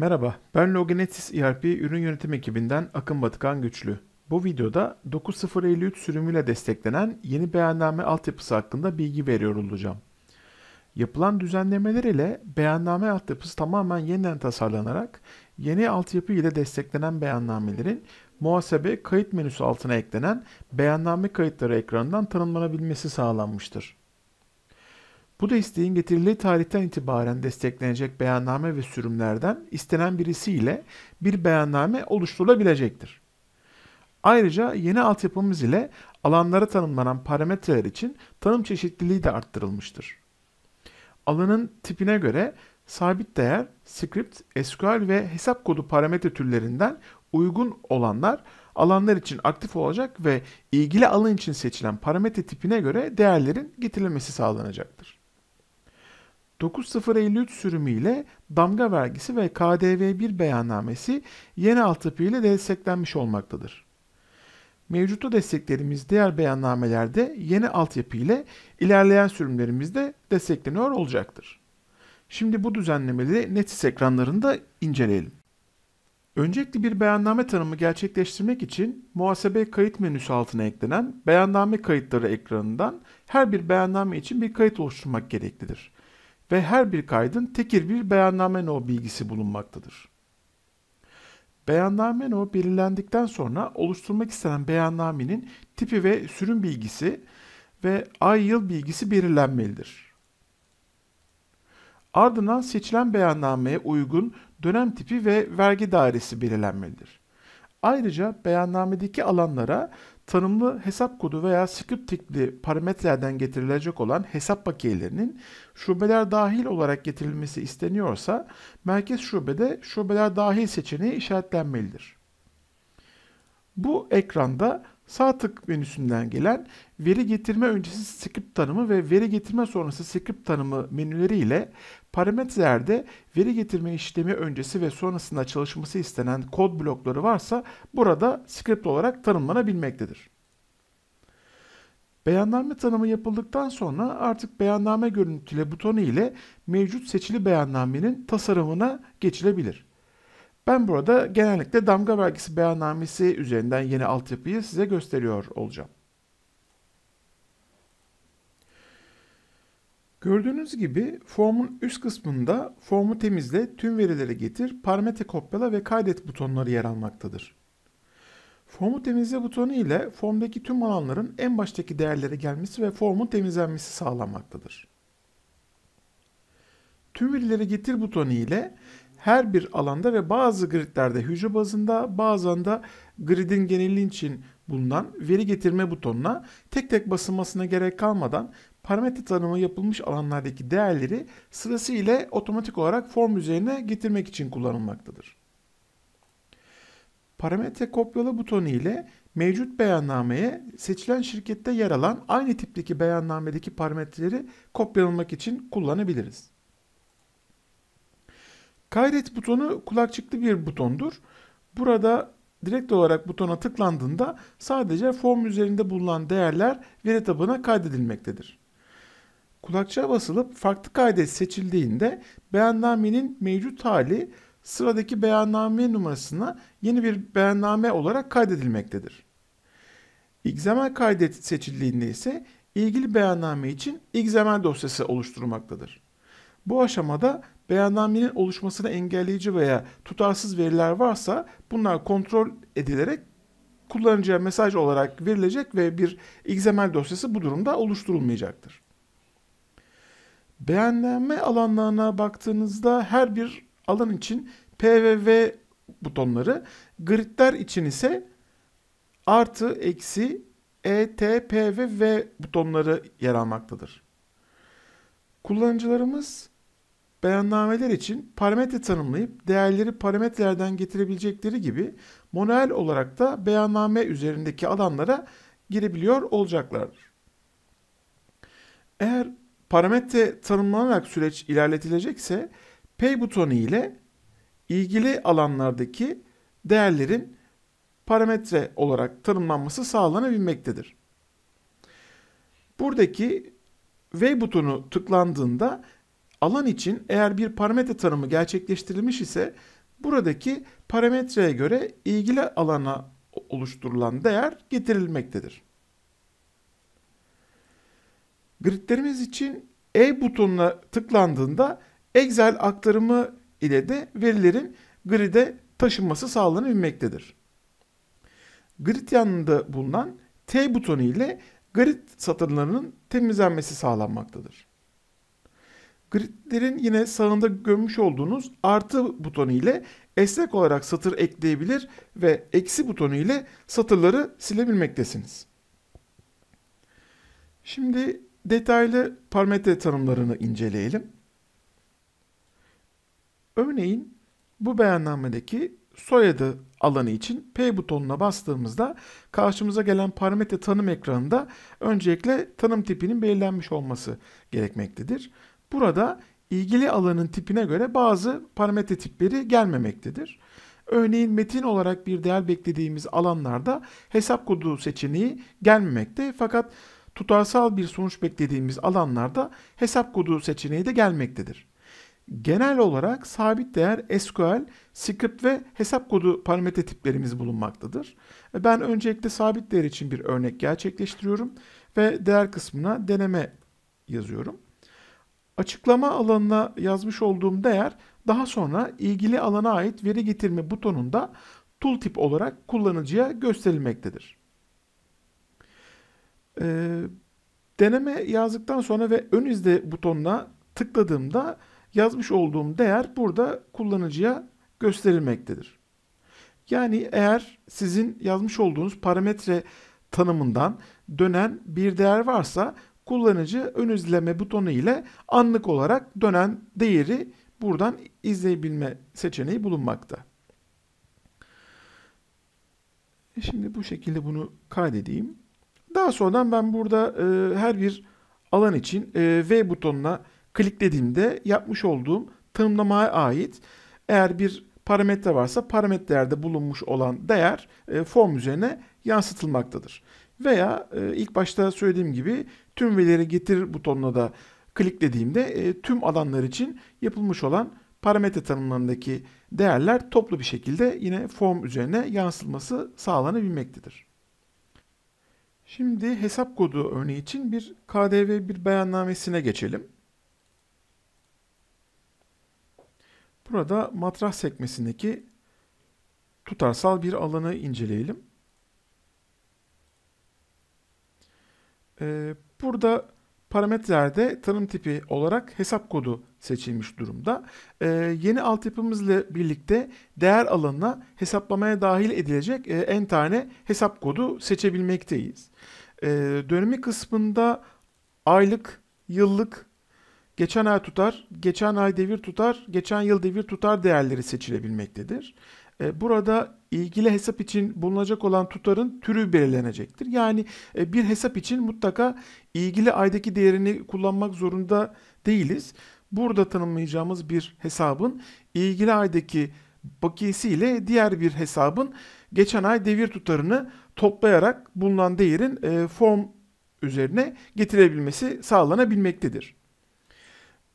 Merhaba, ben Loginetis ERP ürün yönetim ekibinden Akın Batıkan Güçlü. Bu videoda 9053 sürümüyle desteklenen yeni beyanname altyapısı hakkında bilgi veriyor olacağım. Yapılan düzenlemeler ile beyanname altyapısı tamamen yeniden tasarlanarak yeni altyapı ile desteklenen beyannamelerin muhasebe kayıt menüsü altına eklenen beyanname kayıtları ekranından tanımlanabilmesi sağlanmıştır. Bu desteğin getirildiği tarihten itibaren desteklenecek beyanname ve sürümlerden istenen birisiyle bir beyanname oluşturulabilecektir. Ayrıca yeni altyapımız ile alanlara tanımlanan parametreler için tanım çeşitliliği de arttırılmıştır. Alanın tipine göre sabit değer, script, SQL ve hesap kodu parametre türlerinden uygun olanlar alanlar için aktif olacak ve ilgili alan için seçilen parametre tipine göre değerlerin getirilmesi sağlanacaktır. 9.0 9053 sürümüyle damga vergisi ve KDV1 beyannamesi yeni altyapı ile desteklenmiş olmaktadır. Mevcutta desteklerimiz diğer beyannamelerde yeni altyapı ile ilerleyen sürümlerimizde destekleniyor olacaktır. Şimdi bu düzenlemeleri Netis ekranlarında inceleyelim. Öncelikle bir beyanname tanımı gerçekleştirmek için muhasebe kayıt menüsü altına eklenen beyanname kayıtları ekranından her bir beyanname için bir kayıt oluşturmak gereklidir ve her bir kaydın tekir bir beyanname no bilgisi bulunmaktadır. Beyanname no belirlendikten sonra oluşturmak istenen beyannamenin tipi ve sürüm bilgisi ve ay yıl bilgisi belirlenmelidir. Ardından seçilen beyannameye uygun dönem tipi ve vergi dairesi belirlenmelidir. Ayrıca beyannamedeki alanlara tanımlı hesap kodu veya script tipli parametrelerden getirilecek olan hesap bakiyelerinin şubeler dahil olarak getirilmesi isteniyorsa merkez şubede şubeler dahil seçeneği işaretlenmelidir. Bu ekranda Sağ tık menüsünden gelen veri getirme öncesi script tanımı ve veri getirme sonrası script tanımı menüleri ile parametrelerde veri getirme işlemi öncesi ve sonrasında çalışması istenen kod blokları varsa burada script olarak tanımlanabilmektedir. Beyanname tanımı yapıldıktan sonra artık beyanname görüntüle butonu ile mevcut seçili beyannamenin tasarımına geçilebilir. Ben burada genellikle damga vergisi beyannamesi üzerinden yeni altyapıyı size gösteriyor olacağım. Gördüğünüz gibi formun üst kısmında formu temizle, tüm verileri getir, parametre kopyala ve kaydet butonları yer almaktadır. Formu temizle butonu ile formdaki tüm alanların en baştaki değerlere gelmesi ve formun temizlenmesi sağlanmaktadır. Tüm verileri getir butonu ile her bir alanda ve bazı gridlerde hücre bazında bazen de gridin genelliği için bulunan veri getirme butonuna tek tek basılmasına gerek kalmadan parametre tanımı yapılmış alanlardaki değerleri sırası ile otomatik olarak form üzerine getirmek için kullanılmaktadır. Parametre kopyala butonu ile mevcut beyannameye seçilen şirkette yer alan aynı tipteki beyannamedeki parametreleri kopyalamak için kullanabiliriz. Kaydet butonu kulakçıklı bir butondur. Burada direkt olarak butona tıklandığında sadece form üzerinde bulunan değerler veri tabanına kaydedilmektedir. Kulakçığa basılıp farklı kaydet seçildiğinde beyannamenin mevcut hali sıradaki beyanname numarasına yeni bir beyanname olarak kaydedilmektedir. XML kaydet seçildiğinde ise ilgili beyanname için XML dosyası oluşturmaktadır. Bu aşamada beyannamenin oluşmasını engelleyici veya tutarsız veriler varsa bunlar kontrol edilerek kullanıcıya mesaj olarak verilecek ve bir XML dosyası bu durumda oluşturulmayacaktır. Beğenlenme alanlarına baktığınızda her bir alan için PVV butonları, gridler için ise artı, eksi, ET, P ve V butonları yer almaktadır. Kullanıcılarımız beyannameler için parametre tanımlayıp değerleri parametrelerden getirebilecekleri gibi manuel olarak da beyanname üzerindeki alanlara girebiliyor olacaklardır. Eğer parametre tanımlanarak süreç ilerletilecekse Pay butonu ile ilgili alanlardaki değerlerin parametre olarak tanımlanması sağlanabilmektedir. Buradaki V butonu tıklandığında alan için eğer bir parametre tanımı gerçekleştirilmiş ise buradaki parametreye göre ilgili alana oluşturulan değer getirilmektedir. Gridlerimiz için E butonuna tıklandığında Excel aktarımı ile de verilerin grid'e taşınması sağlanabilmektedir. Grid yanında bulunan T butonu ile grid satırlarının temizlenmesi sağlanmaktadır. Gridlerin yine sağında görmüş olduğunuz artı butonu ile esnek olarak satır ekleyebilir ve eksi butonu ile satırları silebilmektesiniz. Şimdi detaylı parametre tanımlarını inceleyelim. Örneğin bu beyannamedeki soyadı alanı için P butonuna bastığımızda karşımıza gelen parametre tanım ekranında öncelikle tanım tipinin belirlenmiş olması gerekmektedir. Burada ilgili alanın tipine göre bazı parametre tipleri gelmemektedir. Örneğin metin olarak bir değer beklediğimiz alanlarda hesap kodu seçeneği gelmemekte fakat tutarsal bir sonuç beklediğimiz alanlarda hesap kodu seçeneği de gelmektedir. Genel olarak sabit değer SQL, script ve hesap kodu parametre tiplerimiz bulunmaktadır. Ben öncelikle sabit değer için bir örnek gerçekleştiriyorum ve değer kısmına deneme yazıyorum. Açıklama alanına yazmış olduğum değer daha sonra ilgili alana ait veri getirme butonunda tooltip olarak kullanıcıya gösterilmektedir. Ee, deneme yazdıktan sonra ve ön izle butonuna tıkladığımda yazmış olduğum değer burada kullanıcıya gösterilmektedir. Yani eğer sizin yazmış olduğunuz parametre tanımından dönen bir değer varsa kullanıcı ön izleme butonu ile anlık olarak dönen değeri buradan izleyebilme seçeneği bulunmakta. E, şimdi bu şekilde bunu kaydedeyim. Daha sonradan ben burada e, her bir alan için e, V butonuna kliklediğimde yapmış olduğum tanımlamaya ait eğer bir parametre varsa parametrelerde bulunmuş olan değer e, form üzerine yansıtılmaktadır. Veya e, ilk başta söylediğim gibi tüm verileri getir butonuna da kliklediğimde e, tüm alanlar için yapılmış olan parametre tanımlarındaki değerler toplu bir şekilde yine form üzerine yansılması sağlanabilmektedir. Şimdi hesap kodu örneği için bir KDV bir beyannamesine geçelim. Burada matrah sekmesindeki tutarsal bir alanı inceleyelim. Ee, burada parametrelerde tanım tipi olarak hesap kodu seçilmiş durumda. E, yeni altyapımızla birlikte değer alanına hesaplamaya dahil edilecek e, en tane hesap kodu seçebilmekteyiz. Ee, dönemi kısmında aylık, yıllık, geçen ay tutar, geçen ay devir tutar, geçen yıl devir tutar değerleri seçilebilmektedir. E, burada ilgili hesap için bulunacak olan tutarın türü belirlenecektir. Yani e, bir hesap için mutlaka ilgili aydaki değerini kullanmak zorunda değiliz. Burada tanımlayacağımız bir hesabın ilgili aydaki bakiyesi ile diğer bir hesabın geçen ay devir tutarını toplayarak bulunan değerin e, form üzerine getirebilmesi sağlanabilmektedir.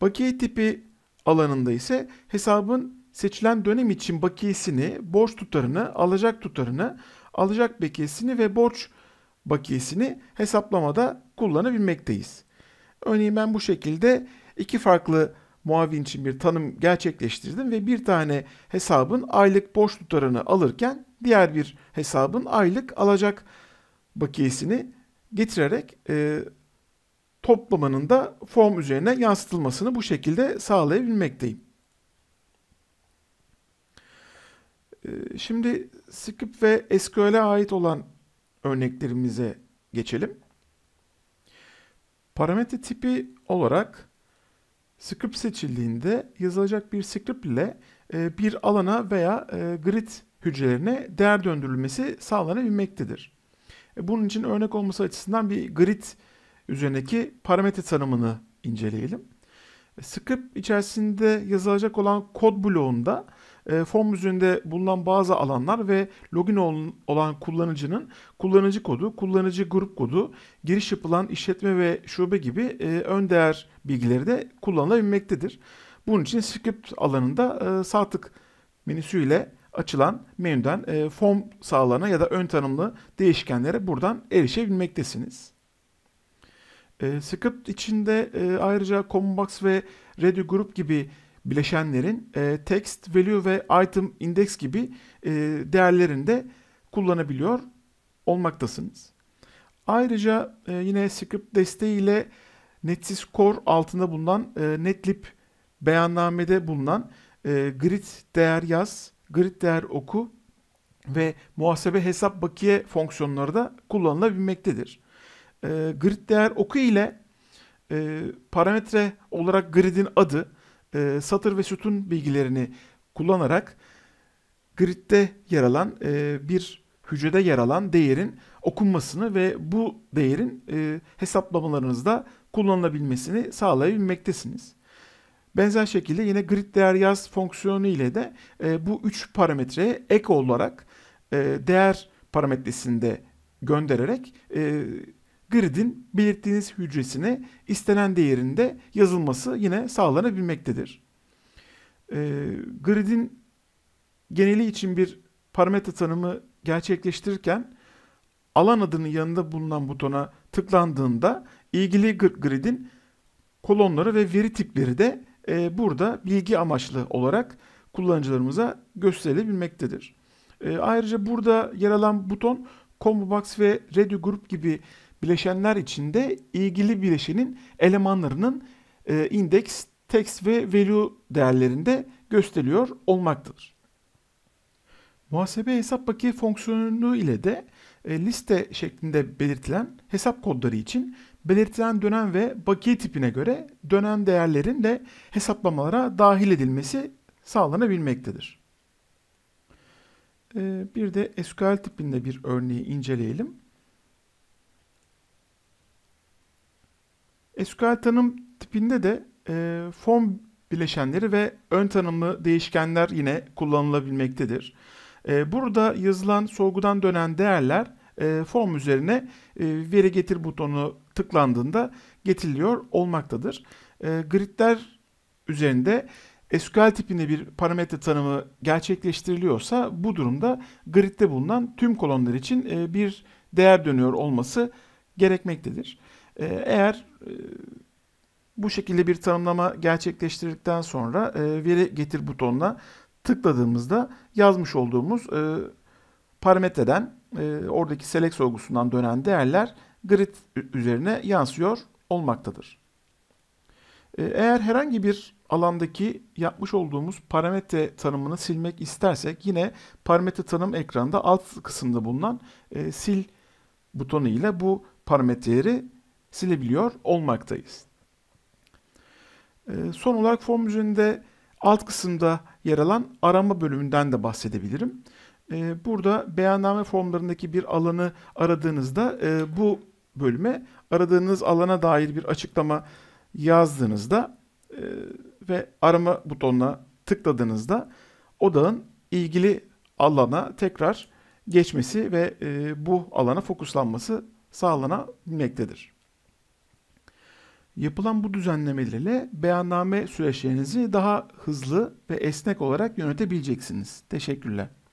Bakiye tipi alanında ise hesabın seçilen dönem için bakiyesini, borç tutarını, alacak tutarını, alacak bakiyesini ve borç bakiyesini hesaplamada kullanabilmekteyiz. Örneğin ben bu şekilde iki farklı muavin için bir tanım gerçekleştirdim ve bir tane hesabın aylık borç tutarını alırken diğer bir hesabın aylık alacak bakiyesini getirerek e, toplamanın da form üzerine yansıtılmasını bu şekilde sağlayabilmekteyim. Ee, şimdi script ve SQL'e ait olan örneklerimize geçelim. Parametre tipi olarak script seçildiğinde yazılacak bir script ile e, bir alana veya e, grid hücrelerine değer döndürülmesi sağlanabilmektedir. E, bunun için örnek olması açısından bir grid üzerindeki parametre tanımını inceleyelim. Script içerisinde yazılacak olan kod bloğunda ee, form üzerinde bulunan bazı alanlar ve login olan kullanıcının kullanıcı kodu, kullanıcı grup kodu, giriş yapılan işletme ve şube gibi e, ön değer bilgileri de kullanılabilmektedir. Bunun için script alanında e, sağ tık menüsü açılan menüden e, form sağlarına ya da ön tanımlı değişkenlere buradan erişebilmektesiniz. E, script içinde ayrıca Combox ve Radio Group gibi bileşenlerin e, text, value ve item index gibi e, değerlerinde kullanabiliyor olmaktasınız. Ayrıca e, yine script desteğiyle Netsys Core altında bulunan e, netlib beyannamede bulunan grid değer yaz, grid değer oku ve muhasebe hesap bakiye fonksiyonları da kullanılabilmektedir. grid değer oku ile parametre olarak gridin adı, e, satır ve sütun bilgilerini kullanarak gridde yer alan e, bir hücrede yer alan değerin okunmasını ve bu değerin e, hesaplamalarınızda kullanılabilmesini sağlayabilmektesiniz. Benzer şekilde yine grid değer yaz fonksiyonu ile de e, bu üç parametreye ek olarak e, değer parametresinde göndererek e, gridin belirttiğiniz hücresine istenen değerinde yazılması yine sağlanabilmektedir. E, gridin geneli için bir parametre tanımı gerçekleştirirken alan adının yanında bulunan butona tıklandığında ilgili gridin kolonları ve veri tipleri de e, burada bilgi amaçlı olarak kullanıcılarımıza gösterilebilmektedir. E, ayrıca burada yer alan buton Combobox ve Radio Group gibi bileşenler içinde ilgili bileşenin elemanlarının e, index, text ve value değerlerinde gösteriliyor olmaktadır. Muhasebe hesap bakiye fonksiyonunu ile de e, liste şeklinde belirtilen hesap kodları için belirtilen dönem ve bakiye tipine göre dönem değerlerin de hesaplamalara dahil edilmesi sağlanabilmektedir. E, bir de SQL tipinde bir örneği inceleyelim. SQL tanım tipinde de e, form bileşenleri ve ön tanımlı değişkenler yine kullanılabilmektedir. E, burada yazılan sorgudan dönen değerler e, form üzerine e, veri getir butonu tıklandığında getiriliyor olmaktadır. E, gridler üzerinde SQL tipinde bir parametre tanımı gerçekleştiriliyorsa bu durumda gridde bulunan tüm kolonlar için e, bir değer dönüyor olması gerekmektedir. Ee, eğer e, bu şekilde bir tanımlama gerçekleştirdikten sonra e, veri getir butonuna tıkladığımızda yazmış olduğumuz e, parametreden oradaki select olgusundan dönen değerler grid üzerine yansıyor olmaktadır. Eğer herhangi bir alandaki yapmış olduğumuz parametre tanımını silmek istersek yine parametre tanım ekranında alt kısımda bulunan e, sil butonu ile bu parametreleri silebiliyor olmaktayız. Ee, son olarak form üzerinde alt kısımda yer alan arama bölümünden de bahsedebilirim. Ee, burada beyanname formlarındaki bir alanı aradığınızda e, bu bölüme aradığınız alana dair bir açıklama yazdığınızda e, ve arama butonuna tıkladığınızda odağın ilgili alana tekrar geçmesi ve e, bu alana fokuslanması sağlanabilmektedir. Yapılan bu düzenlemelerle beyanname süreçlerinizi daha hızlı ve esnek olarak yönetebileceksiniz. Teşekkürler.